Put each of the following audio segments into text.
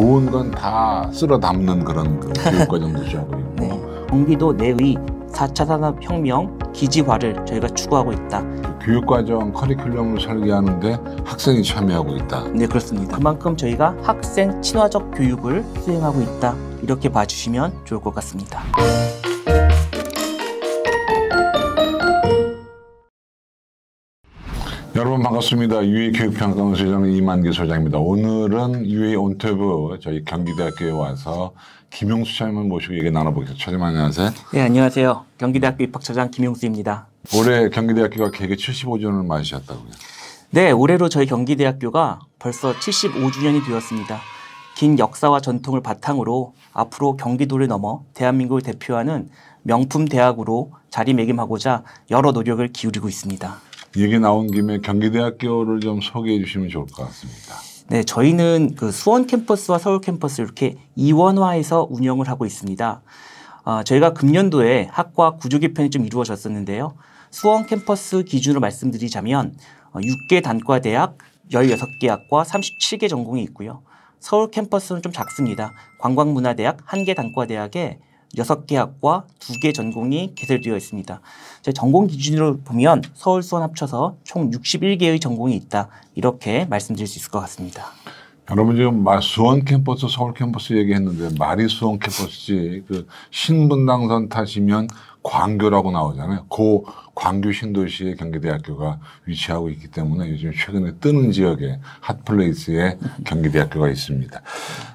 좋은 건 다 쓸어 담는 그런 그 교육과정도 지하고 있고 네. 경기도 내의 4차 산업혁명 기지화를 저희가 추구하고 있다. 그 교육과정 커리큘럼을 설계하는데 학생이 참여하고 있다. 네 그렇습니다. 그만큼 저희가 학생 친화적 교육을 수행하고 있다. 이렇게 봐주시면 좋을 것 같습니다. 여러분 반갑습니다. UA 교육평가원소장 이만기 소장입니다. 오늘은 UA 온태 저희 경기대학교에 와서 김용수 차장을 모시고 얘기 나눠보겠습니다. 차장님 안녕하세요. 네, 안녕하세요. 경기대학교 입학처장 김용수입니다. 올해 경기대학교가 개교 75주년을 맞으셨다고요? 네, 올해로 저희 경기대학교가 벌써 75주년이 되었습니다. 긴 역사와 전통을 바탕으로 앞으로 경기도를 넘어 대한민국을 대표하는 명품 대학으로 자리매김하고자 여러 노력을 기울이고 있습니다. 얘기 나온 김에 경기대학교를 좀 소개해 주시면 좋을 것 같습니다. 네, 저희는 그 수원 캠퍼스와 서울 캠퍼스 이렇게 이원화해서 운영을 하고 있습니다. 어, 저희가 금년도에 학과 구조 개편이 좀 이루어졌었는데요. 수원 캠퍼스 기준으로 말씀드리자면 6개 어, 단과 대학, 16개 학과, 37개 전공이 있고요. 서울 캠퍼스는 좀 작습니다. 관광문화대학, 한 개 단과대학에 6개 학과 2개 전공이 개설되어 있습니다. 전공 기준으로 보면 서울, 수원 합쳐서 총 61개의 전공이 있다. 이렇게 말씀드릴 수 있을 것 같습니다. 여러분 지금 수원 캠퍼스, 서울 캠퍼스 얘기했는데 말이 수원 캠퍼스지 그 신분당선 타시면 광교라고 나오잖아요. 고 광교 신도시에 경기대학교가 위치하고 있기 때문에 요즘 최근에 뜨는 지역에 핫플레이스에 경기대학교가 있습니다.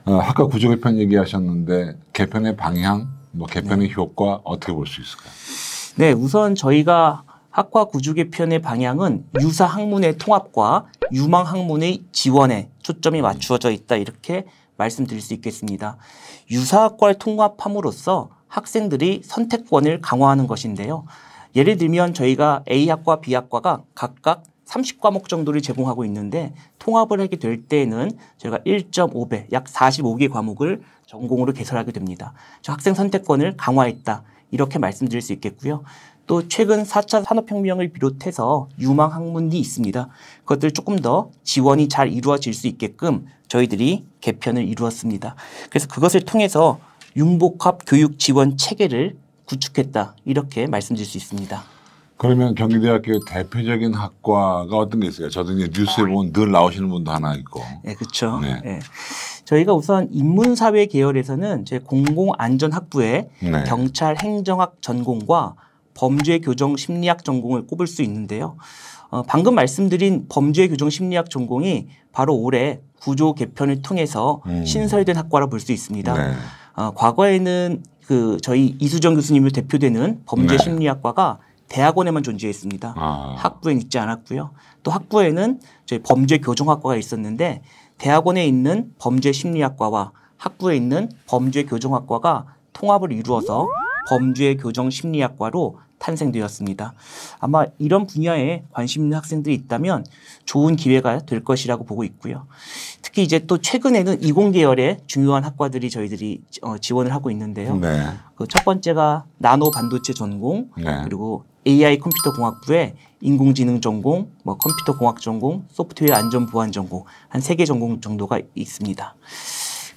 어, 아까 구조 개편 얘기하셨는데 개편의 방향 뭐 네. 개편의 네. 효과 어떻게 볼 수 있을까요? 네, 우선 저희가 학과 구조 개편의 방향은 유사 학문의 통합과 유망 학문의 지원에 초점이 음. 맞추어져 있다 이렇게 말씀드릴 수 있겠습니다. 유사학과를 통합함으로써 학생들이 선택권을 강화하는 것인데요. 예를 들면 저희가 A학과 B학과가 각각 30과목 정도를 제공하고 있는데 통합을 하게 될 때에는 저희가 1.5배, 약 45개 과목을 전공으로 개설하게 됩니다. 학생 선택권을 강화했다. 이렇게 말씀드릴 수 있겠고요. 또 최근 4차 산업혁명을 비롯해서 유망 학문이 있습니다. 그것들 조금 더 지원이 잘 이루어질 수 있게끔 저희들이 개편을 이루었습니다. 그래서 그것을 통해서 융복합 교육 지원 체계를 구축했다. 이렇게 말씀드릴 수 있습니다. 그러면 경기대학교 대표적인 학과가 어떤 게 있어요? 저도 이제 뉴스에 아, 보면 늘 나오시는 분도 하나 있고. 예, 네, 그렇죠. 네. 네. 저희가 우선 인문사회 계열에서는 제 공공안전학부에 네. 경찰 행정학 전공과 범죄 교정 심리학 전공을 꼽을 수 있는데요. 어, 방금 말씀드린 범죄 교정 심리학 전공이 바로 올해 구조 개편을 통해서 음. 신설된 학과라 볼수 있습니다. 네. 어, 과거에는 그 저희 이수정 교수님을 대표되는 범죄 네. 심리학과가 네. 대학원에만 존재했습니다. 아. 학부에 있지 않았고요. 또 학부에는 저희 범죄 교정학과가 있었는데 대학원에 있는 범죄 심리학과와 학부에 있는 범죄 교정학과가 통합을 이루어서 범죄 교정 심리학과로 탄생되었습니다. 아마 이런 분야에 관심 있는 학생들이 있다면 좋은 기회가 될 것이라고 보고 있고요. 특히 이제 또 최근에는 이공 계열의 중요한 학과들이 저희들이 어, 지원을 하고 있는데요. 네. 그첫 번째가 나노 반도체 전공 네. 그리고 AI 컴퓨터 공학부에 인공지능 전공, 뭐 컴퓨터 공학 전공, 소프트웨어 안전 보안 전공 한 세 개 전공 정도가 있습니다.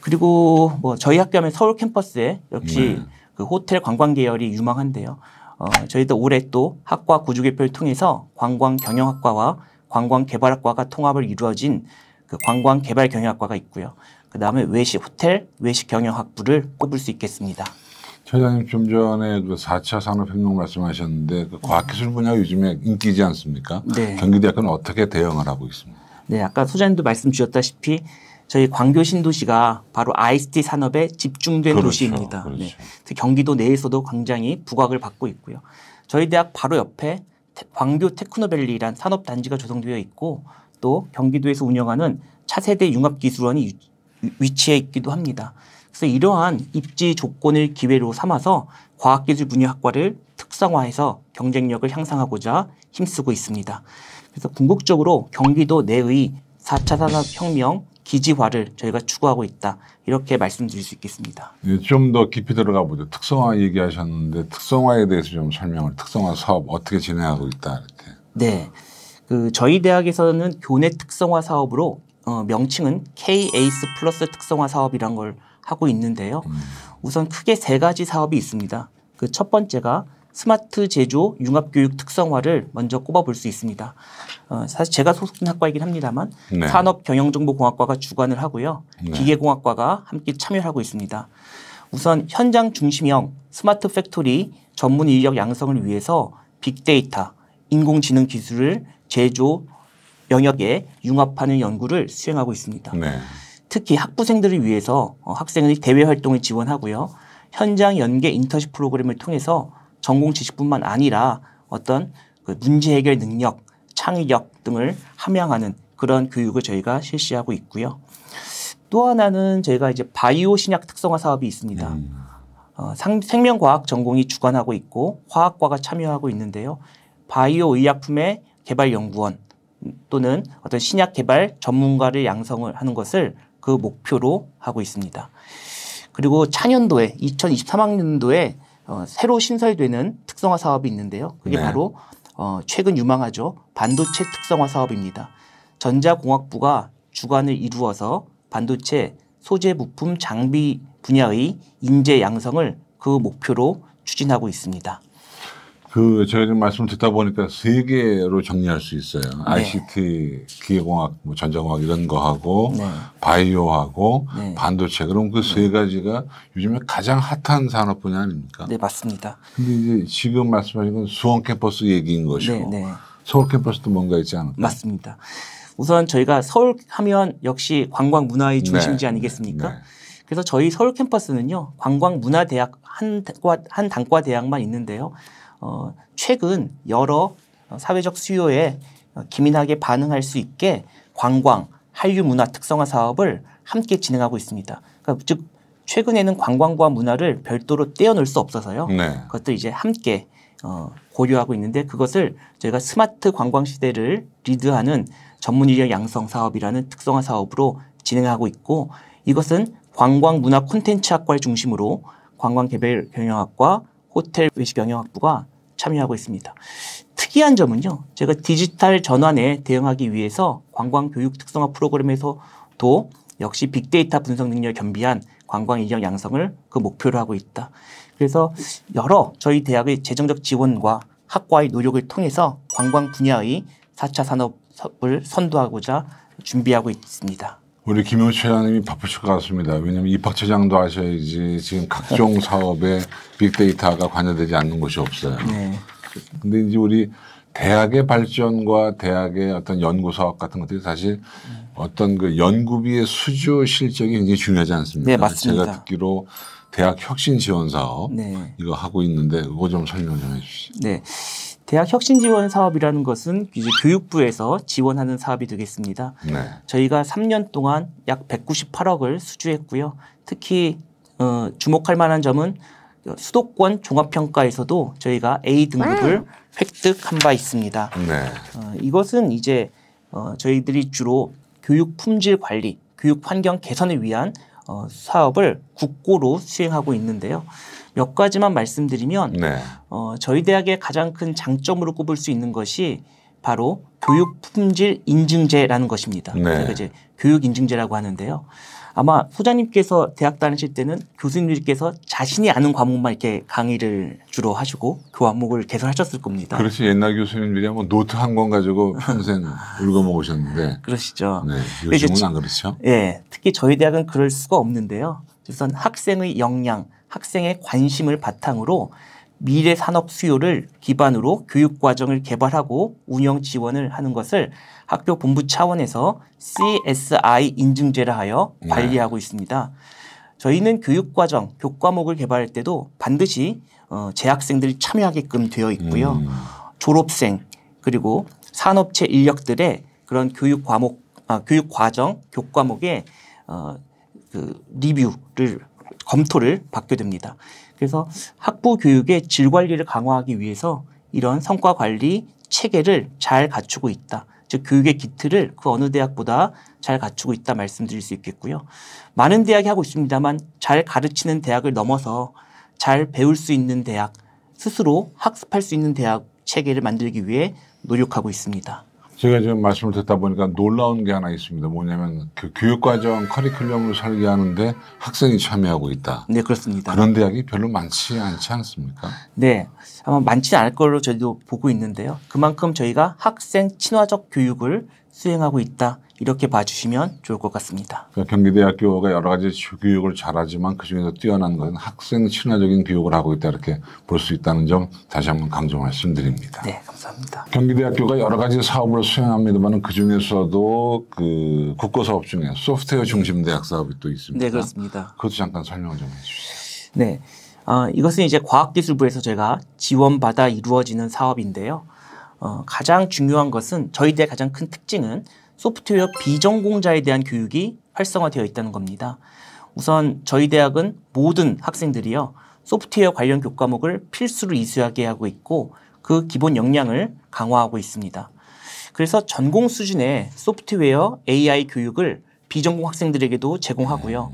그리고 뭐 저희 학교하면 서울 캠퍼스에 역시 네. 그 호텔 관광 계열이 유망한데요. 어, 저희도 올해 또 학과 구조 개편을 통해서 관광 경영학과와 관광 개발학과가 통합을 이루어진 그 관광 개발 경영학과가 있고요. 그 다음에 외식 호텔 외식 경영학부를 꼽을 수 있겠습니다. 회장님 좀 전에 4차 그 산업혁명 말씀하셨는데 그 과학기술 분야 요즘에 인기지 않습니까? 네. 경기대학교는 어떻게 대응을 하고 있습니다? 네, 아까 소장님도 말씀 주셨다시피 저희 광교 신도시가 바로 ICT 산업에 집중된 그렇죠, 도시입니다. 네. 그렇죠. 네. 경기도 내에서도 굉장히 부각을 받고 있고요. 저희 대학 바로 옆에 광교 테크노밸리란 산업 단지가 조성되어 있고 또 경기도에서 운영하는 차세대 융합기술원이 위치해 있기도 합니다. 그래서 이러한 입지 조건을 기회로 삼아서 과학기술 문의학과를 특성화해서 경쟁력을 향상하고자 힘쓰고 있습니다. 그래서 궁극적으로 경기도 내의 4차 산업혁명 기지화를 저희가 추구하고 있다. 이렇게 말씀드릴 수 있겠습니다. 네, 좀더 깊이 들어가 보죠. 특성화 얘기하셨는데 특성화에 대해서 좀 설명을. 특성화 사업 어떻게 진행하고 있다. 이렇게. 네. 그 저희 대학에서는 교내 특성화 사업으로 어, 명칭은 K-ACE 플러스 특성화 사업이란 걸 하고 있는데요. 음. 우선 크게 세 가지 사업이 있습니다. 그 첫 번째가 스마트 제조 융합교육 특성화를 먼저 꼽아볼 수 있습니다. 어, 사실 제가 소속된 학과이긴 합니다만 네. 산업경영정보공학과가 주관을 하고요. 네. 기계공학과가 함께 참여하고 있습니다. 우선 현장 중심형 스마트 팩토리 전문 인력 양성을 위해서 빅데이터, 인공지능 기술을 제조, 영역에 융합하는 연구를 수행하고 있습니다. 네. 특히 학부생들을 위해서 어, 학생의 대외 활동을 지원하고요. 현장 연계 인터십 프로그램을 통해서 전공 지식뿐만 아니라 어떤 그 문제 해결 능력, 창의력 등을 함양하는 그런 교육을 저희가 실시하고 있고요. 또 하나는 저희가 이제 바이오 신약 특성화 사업이 있습니다. 음. 어, 상, 생명과학 전공이 주관하고 있고 화학과가 참여하고 있는데요. 바이오 의약품의 개발 연구원 또는 어떤 신약 개발 전문가를 양성을 하는 것을 그 목표로 하고 있습니다. 그리고 차년도에 2023학년도에 어, 새로 신설되는 특성화 사업이 있는데요. 그게 네. 바로 어, 최근 유망하죠. 반도체 특성화 사업입니다. 전자공학부가 주관을 이루어서 반도체 소재 부품 장비 분야의 인재 양성을 그 목표로 추진하고 있습니다. 그 제가 지금 말씀 을 듣다 보니까 세 개로 정리할 수 있어요. 네. ICT, 기계공학, 뭐 전자공학 이런 거하고 네. 바이오하고 네. 반도체. 그럼 그세 네. 가지가 요즘에 가장 핫한 산업 분야 아닙니까? 네 맞습니다. 근데 이제 지금 말씀하신 건 수원 캠퍼스 얘기인 것이고 네, 네. 서울 캠퍼스도 뭔가 있지 않을까? 맞습니다. 우선 저희가 서울 하면 역시 관광 문화의 중심지 아니겠습니까? 그래서 저희 서울 캠퍼스는요 관광문화대학 한, 과한 단과 대학만 있는데요. 어, 최근 여러 사회적 수요에 기민하게 반응할 수 있게 관광, 한류 문화 특성화 사업을 함께 진행하고 있습니다. 그러니까 즉 최근에는 관광과 문화를 별도로 떼어놓을 수 없어서요. 네. 그것도 이제 함께 어, 고려하고 있는데 그것을 저희가 스마트 관광 시대를 리드하는 전문 인력 양성 사업이라는 특성화 사업으로 진행하고 있고 이것은 관광 문화 콘텐츠학과를 중심으로 관광 개별 경영학과 호텔 외식 경영학부가 참여하고 있습니다. 특이한 점은요. 제가 디지털 전환에 대응하기 위해서 관광 교육 특성화 프로그램에서도 역시 빅데이터 분석 능력을 겸비한 관광 인력 양성을 그 목표로 하고 있다. 그래서 여러 저희 대학의 재정적 지원과 학과의 노력을 통해서 관광 분야의 4차 산업을 선도하고자 준비하고 있습니다. 우리 김용철 회장님이 바쁘실 것 같습니다. 왜냐하면 입학처장도 하셔야지 지금 각종 사업에 빅데이터가 관여되지 않는 곳이 없어요. 네. 근데 이제 우리 대학의 발전과 대학의 어떤 연구 사업 같은 것들이 사실 어떤 그 연구비의 수주 실적이 굉장히 중요하지 않습니까? 네, 맞습니다. 제가 듣기로 대학 혁신 지원 사업 네. 이거 하고 있는데 그거 좀 설명 좀 해주시죠. 네. 대학 혁신 지원 사업이라는 것은 이제 교육부에서 지원하는 사업이 되겠습니다. 네. 저희가 3년 동안 약 198억을 수주했고요. 특히 어, 주목할 만한 점은 수도권 종합평가에서도 저희가 A 등급을 음. 획득한 바 있습니다. 네. 어, 이것은 이제 어, 저희들이 주로 교육 품질 관리, 교육 환경 개선을 위한 어, 사업을 국고로 수행하고 있는데요. 몇 가지만 말씀드리면 네. 어, 저희 대학의 가장 큰 장점으로 꼽을 수 있는 것이 바로 교육 품질 인증제라는 것입니다. 네. 그러니 이제 교육 인증제라고 하는데요. 아마 소장님께서 대학 다니실 때는 교수님들께서 자신이 아는 과목만 이렇게 강의를 주로 하시고 그 과목을 개설하셨을 겁니다. 그렇지 옛날 교수님들이 한번 노트 한 권 가지고 평생 울고 먹으셨는데 그러시죠. 네, 그 요즘은 이제, 안 그렇죠. 예, 특히 저희 대학은 그럴 수가 없는데요. 우선 학생의 역량, 학생의 관심을 바탕으로 미래 산업 수요를 기반으로 교육 과정을 개발하고 운영 지원을 하는 것을 학교 본부 차원에서 CSI 인증제라 하여 네. 관리하고 네. 있습니다. 저희는 교육 과정, 교과목을 개발할 때도 반드시 어, 재학생들이 참여하게끔 되어 있고요. 음. 졸업생 그리고 산업체 인력들의 그런 교육 과목, 아, 교육 과정, 교과목에 어, 그 리뷰를 검토를 받게 됩니다. 그래서 학부 교육의 질 관리를 강화하기 위해서 이런 성과 관리 체계를 잘 갖추고 있다. 즉 교육의 기틀을 그 어느 대학보다 잘 갖추고 있다 말씀드릴 수 있겠고요. 많은 대학이 하고 있습니다만 잘 가르치는 대학을 넘어서 잘 배울 수 있는 대학, 스스로 학습할 수 있는 대학 체계를 만들기 위해 노력하고 있습니다. 제가 지금 말씀을 듣다 보니까 놀라운 게 하나 있습니다. 뭐냐면 그 교육과정 커리큘럼을 설계하는데 학생이 참여하고 있다. 네, 그렇습니다. 그런 대학이 별로 많지 않지 않습니까? 네, 아마 많지 않을 걸로 저희도 보고 있는데요. 그만큼 저희가 학생 친화적 교육을 수행하고 있다. 이렇게 봐주시면 좋을 것 같습니다. 그러니까 경기대학교가 여러 가지 교육을 잘하지만 그중에서 뛰어난 것은 학생 친화적인 교육을 하고 있다 이렇게 볼 수 있다는 점 다시 한번 강조 말씀드립니다. 네, 감사합니다. 경기대학교가 여러 가지 사업을 수행합니다만 그중에서도 그, 그 국고 사업 중에 소프트웨어 중심 대학 사업이 또 있습니다. 네, 그렇습니다. 그것도 잠깐 설명 좀 해주세요. 네, 어, 이것은 이제 과학기술부에서 제가 지원받아 이루어지는 사업인데요. 어, 가장 중요한 것은 저희들의 가장 큰 특징은 소프트웨어 비전공자에 대한 교육이 활성화되어 있다는 겁니다. 우선 저희 대학은 모든 학생들이요. 소프트웨어 관련 교과목을 필수로 이수하게 하고 있고 그 기본 역량을 강화하고 있습니다. 그래서 전공 수준의 소프트웨어 AI 교육을 비전공 학생들에게도 제공하고요.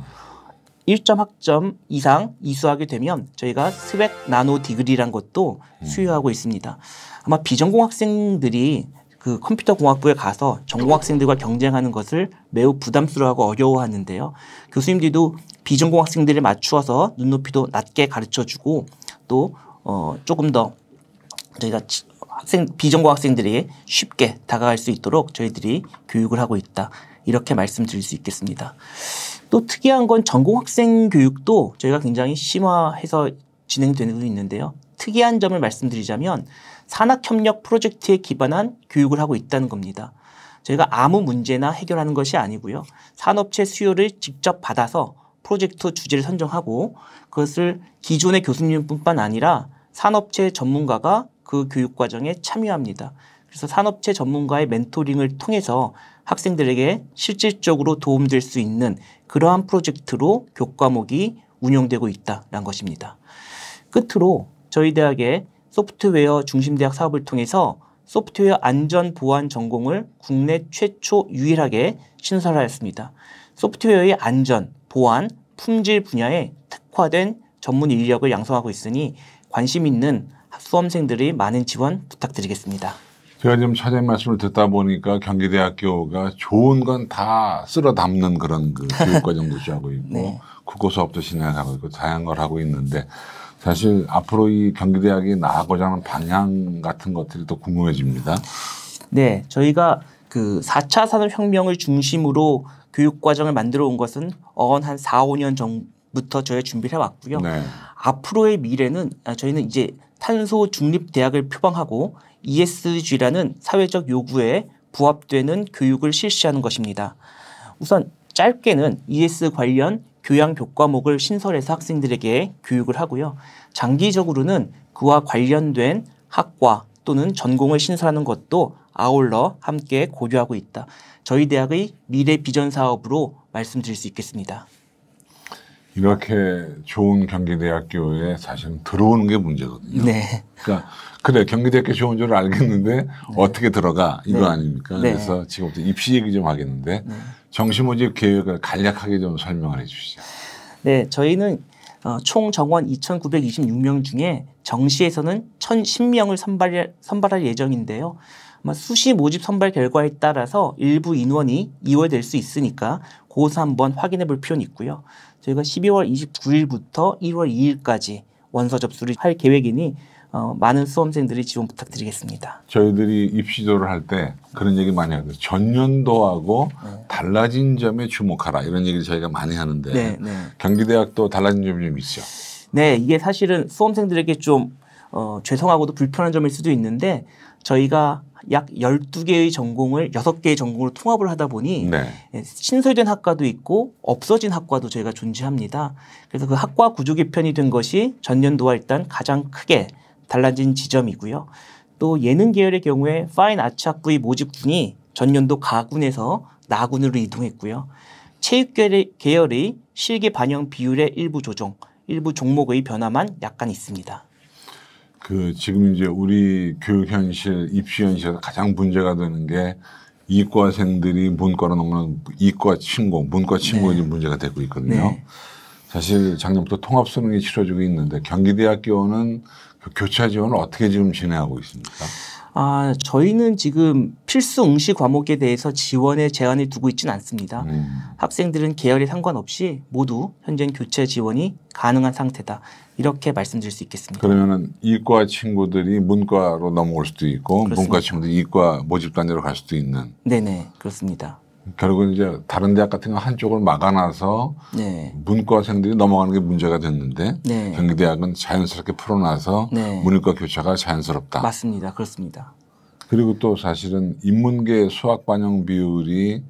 1점 학점 이상 이수하게 되면 저희가 스웩 나노 디그리란 것도 음. 수여하고 있습니다. 아마 비전공 학생들이 그 컴퓨터 공학부에 가서 전공 학생들과 경쟁하는 것을 매우 부담스러워하고 어려워하는데요. 교수님들도 비전공 학생들을 맞추어서 눈높이도 낮게 가르쳐주고 또 어, 조금 더 저희가 학생 비전공 학생들이 쉽게 다가갈 수 있도록 저희들이 교육을 하고 있다 이렇게 말씀드릴 수 있겠습니다. 또 특이한 건 전공 학생 교육도 저희가 굉장히 심화해서 진행되는 게 있는데요. 특이한 점을 말씀드리자면 산학협력 프로젝트에 기반한 교육을 하고 있다는 겁니다. 저희가 아무 문제나 해결하는 것이 아니고요. 산업체 수요를 직접 받아서 프로젝트 주제를 선정하고 그것을 기존의 교수님뿐만 아니라 산업체 전문가가 그 교육 과정에 참여합니다. 그래서 산업체 전문가의 멘토링을 통해서 학생들에게 실질적으로 도움될 수 있는 그러한 프로젝트로 교과목이 운영되고 있다는 것입니다. 끝으로 저희 대학의 소프트웨어 중심대학 사업을 통해서 소프트웨어 안전 보안 전공을 국내 최초 유일하게 신설하였습니다. 소프트웨어의 안전, 보안, 품질 분야에 특화된 전문 인력을 양성하고 있으니 관심 있는 수험생들이 많은 지원 부탁드리겠습니다. 제가 지금 차장님 말씀을 듣다 보니까 경기대학교가 좋은 건 다 쓸어 담는 그런 그 교육과정도 취하고 있고 네. 국어 수업도 진행하고 있고 다양한 걸 하고 있는데 사실 앞으로 이 경기대학이 나아가고자 하는 방향 같은 것들이 또 궁금해집니다. 네, 저희가 그 4차 산업혁명을 중심으로 교육과정을 만들어 온 것은 어한 언 4, 5년 전부터 저희 준비를 해왔고요. 네. 앞으로의 미래는 아, 저희는 이제 탄소 중립 대학을 표방하고 ESG라는 사회적 요구에 부합되는 교육을 실시하는 것입니다. 우선 짧게는 ES 관련 교양 교과목을 신설해서 학생들에게 교육을 하고요. 장기적으로는 그와 관련된 학과 또는 전공을 신설하는 것도 아울러 함께 고려하고 있다. 저희 대학의 미래 비전 사업으로 말씀드릴 수 있겠습니다. 이렇게 좋은 경기대학교에 사실은 들어오는 게 문제거든요. 네. 그러니까 그래 경기대학교 좋은 줄 알겠는데 네. 어떻게 들어가 이거 네. 아닙니까? 네. 그래서 지금부터 입시 얘기 좀 하겠는데 네. 정시모집 계획을 간략하게 좀 설명을 해주시죠. 네, 저희는 어, 총 정원 2,926명 중에 정시에서는 1,010명을 선발, 선발할 예정인데요. 아 수시 모집 선발 결과에 따라서 일부 인원이 이월될 수 있으니까 고것 한번 확인해 볼 필요는 있고요. 저희가 12월 29일부터 1월 2일까지 원서 접수를 할 계획이니 어, 많은 수험생들이 지원 부탁드리겠습니다. 저희들이 입시도를 할 때 그런 얘기 많이 하거 전년도하고 네. 달라진 점에 주목하라 이런 얘기를 저희가 많이 하는데 네, 네. 경기대학도 달라진 점이 좀 있죠. 네, 이게 사실은 수험생들에게 좀 어, 죄송하고도 불편한 점일 수도 있는데 저희가 약 12개의 전공을 6개의 전공으로 통합을 하다 보니 네. 예, 신설된 학과도 있고 없어진 학과도 저희가 존재합니다. 그래서 그 학과 구조 개편이 된 것이 전년도와 일단 가장 크게 달라진 지점이고요. 또 예능 계열의 경우에 파인 아츠 학부의 모집군이 전년도 가군에서 나군으로 이동했고요. 체육 계열의 실기 반영 비율의 일부 조정, 일부 종목의 변화만 약간 있습니다. 그 지금 이제 우리 교육 현실, 입시 현실에서 가장 문제가 되는 게 이과생들이 문과로 넘어가는 이과 친구, 문과 친구가 네. 문제가 되고 있거든요. 네. 사실 작년부터 통합 수능이 치러지고 있는데 경기대학교는 그 교차 지원을 어떻게 지금 진행하고 있습니까? 아, 저희는 지금 필수 응시 과목에 대해서 지원에 제한을 두고 있지는 않습니다. 음. 학생들은 계열에 상관없이 모두 현재 교체 지원이 가능한 상태다. 이렇게 말씀드릴 수 있겠습니다. 그러면은 이과 친구들이 문과로 넘어올 수도 있고 그렇습니다. 문과 친구들이 이과 모집 단위로 갈 수도 있는. 네네 그렇습니다. 결국은 이제 다른 대학 같은 거 한쪽을 막아놔서 네. 문과생들이 넘어가는 게 문제가 됐는데 네. 경기대학은 자연스럽게 풀어놔서 네. 문과 교차가 자연스럽다. 맞습니다. 그렇습니다. 그리고 또 사실은 인문계 수학 반영 비율이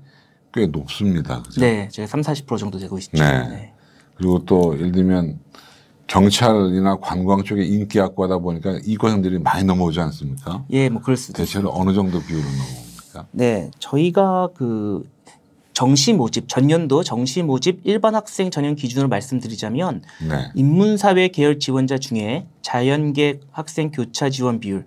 꽤 높습니다. 그죠? 네, 제가 3, 40% 정도 되고 있죠. 네. 네. 그리고 또 예를 들면 경찰이나 관광 쪽에 인기학과다 보니까 이과생들이 많이 넘어오지 않습니까? 예, 뭐 그럴 수도. 대체로 있습니다. 어느 정도 비율로 넘어? 있습니까? 네, 저희가 그 정시 모집 전년도 정시 모집 일반 학생 전형 기준으로 말씀드리자면 네. 인문사회 계열 지원자 중에 자연계 학생 교차 지원 비율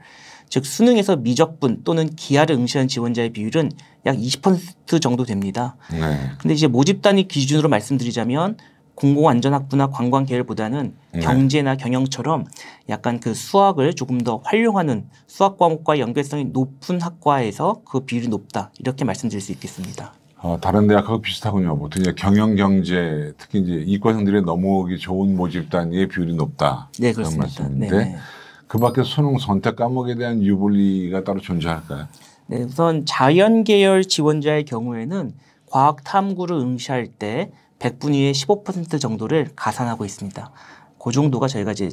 즉 수능에서 미적분 또는 기하를 응시한 지원자의 비율은 약 20% 정도 됩니다. 네. 근데 이제 모집 단위 기준으로 말씀드리자면 공공안전학부나 관광계열보다는 네. 경제나 경영처럼 약간 그 수학을 조금 더 활용하는 수학 과목과 연계성이 높은 학과에서 그 비율이 높다 이렇게 말씀드릴 수 있겠습니다. 어, 다른 대학하고 비슷하군요. 보통 이제 경영 경제 특히 이제 이과생들이 넘어오기 좋은 모집 단의 비율이 높다. 네, 그런 말씀인데 네그 네. 밖에 수능 선택 과목에 대한 유불리가 따로 존재할까요? 네, 우선 자연 계열 지원자의 경우에는 과학 탐구를 응시할 때 100분위의 15% 정도를 가산하고 있습니다. 그 정도가 저희가 이제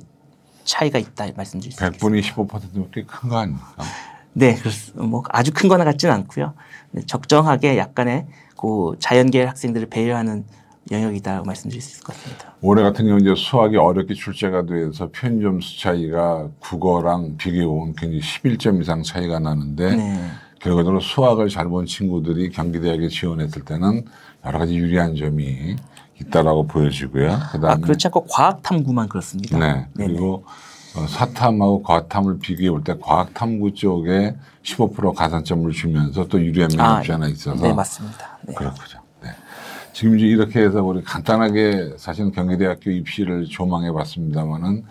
차이가 있다 말씀드릴 수 있습니다. 100분위 15%면 꽤큰거 아닙니까? 네, 뭐 아주 큰 거나 같지는 않고요. 네, 적정하게 약간의 그 자연계 학생들을 배려하는 영역이다 말씀드릴 수 있을 것 같습니다. 올해 같은 경우 이제 수학이 어렵게 출제가 돼서 편점 수 차이가 국어랑 비교해보면 굉장히 11점 이상 차이가 나는데 네. 결과적으로 수학을 잘 본 친구들이 경기대학에 지원했을 때는 여러 가지 유리한 점이 있다라고 보여지고요. 그다음에 아, 그렇지 않고 과학탐구만 그렇습니다. 네. 그리고 어, 사탐하고 과탐을 비교해 볼 때 과학탐구 쪽에 15% 가산점을 주면서 또 유리한 면이 아, 없지 있어서. 네, 맞습니다. 네. 그렇군요. 네. 지금 이제 이렇게 해서 우리 간단하게 사실 경기대학교 입시를 조망해 봤습니다만은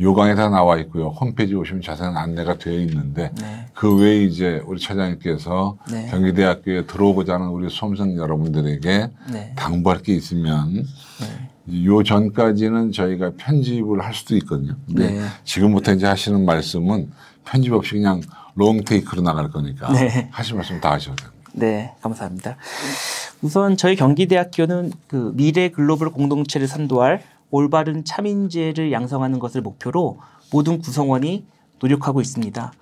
요강에 다 나와 있고요. 홈페이지 오시면 자세한 안내가 되어 있는데 네. 그 외에 이제 우리 차장님께서 네. 경기대학교에 들어오고자 하는 우리 수험생 여러분들에게 네. 당부할 게 있으면 네. 요 전까지는 저희가 편집을 할 수도 있거든요. 근데 네. 지금부터 이제 하시는 말씀은 편집 없이 그냥 롱테이크로 나갈 거니까 네. 하실 말씀 다 하셔도 됩니다. 네, 감사합니다. 우선 저희 경기대학교는 그 미래 글로벌 공동체를 선도할 올바른 참인재를 양성하는 것을 목표로 모든 구성원이 노력하고 있습니다.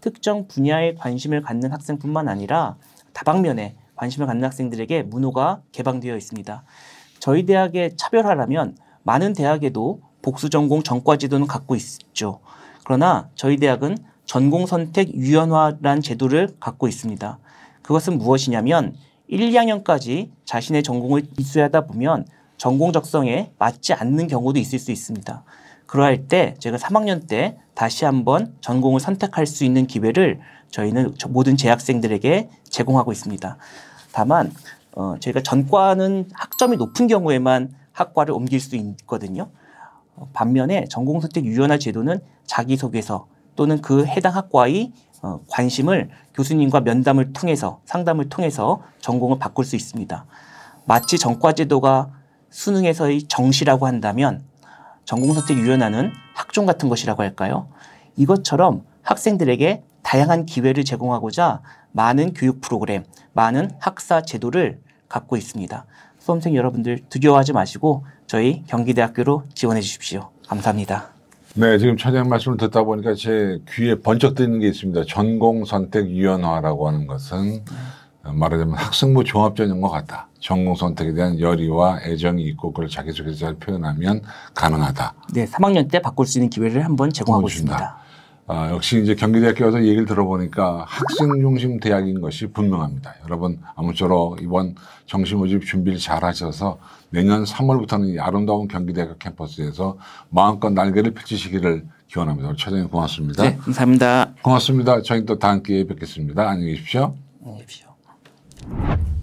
특정 분야에 관심을 갖는 학생뿐만 아니라 다방면에 관심을 갖는 학생들에게 문호가 개방되어 있습니다. 저희 대학의 차별화라면 많은 대학에도 복수 전공 전과 제도는 갖고 있죠. 그러나 저희 대학은 전공 선택 유연화란 제도를 갖고 있습니다. 그것은 무엇이냐면 1, 2학년까지 자신의 전공을 이수하다 보면 전공 적성에 맞지 않는 경우도 있을 수 있습니다. 그러할 때 제가 3학년 때 다시 한번 전공을 선택할 수 있는 기회를 저희는 모든 재학생들에게 제공하고 있습니다. 다만 어, 저희가 전과는 학점이 높은 경우에만 학과를 옮길 수 있거든요. 어, 반면에 전공 선택 유연화 제도는 자기소개서 또는 그 해당 학과의 어, 관심을 교수님과 면담을 통해서 상담을 통해서 전공을 바꿀 수 있습니다. 마치 전과 제도가 수능에서의 정시라고 한다면 전공선택 유연화는 학종 같은 것이라고 할까요? 이것처럼 학생들에게 다양한 기회를 제공하고자 많은 교육 프로그램, 많은 학사 제도를 갖고 있습니다. 수험생 여러분들 두려워하지 마시고 저희 경기대학교로 지원해 주십시오. 감사합니다. 네, 지금 차장 말씀을 듣다 보니까 제 귀에 번쩍 드는 게 있습니다. 전공 선택 유연화라고 하는 것은 네. 말하자면 학생부 종합전형과 같다. 전공 선택에 대한 열의와 애정이 있고 그걸 자기소개서 잘 표현하면 가능하다. 네, 3학년 때 바꿀 수 있는 기회를 한번 제공하고 있습니다. 아, 역시 이제 경기대학교 와서 얘기를 들어보니까 학생 중심 대학인 것이 분명합니다. 여러분 아무쪼록 이번 정시 모집 준비를 잘 하셔서 내년 3월부터는 아름다운 경기대학교 캠퍼스에서 마음껏 날개를 펼치시기를 기원합니다. 차장님 고맙습니다. 네, 감사합니다. 고맙습니다. 저희 또 다음 기회에 뵙겠습니다. 안녕히 계십시오. 안녕히 계십시오.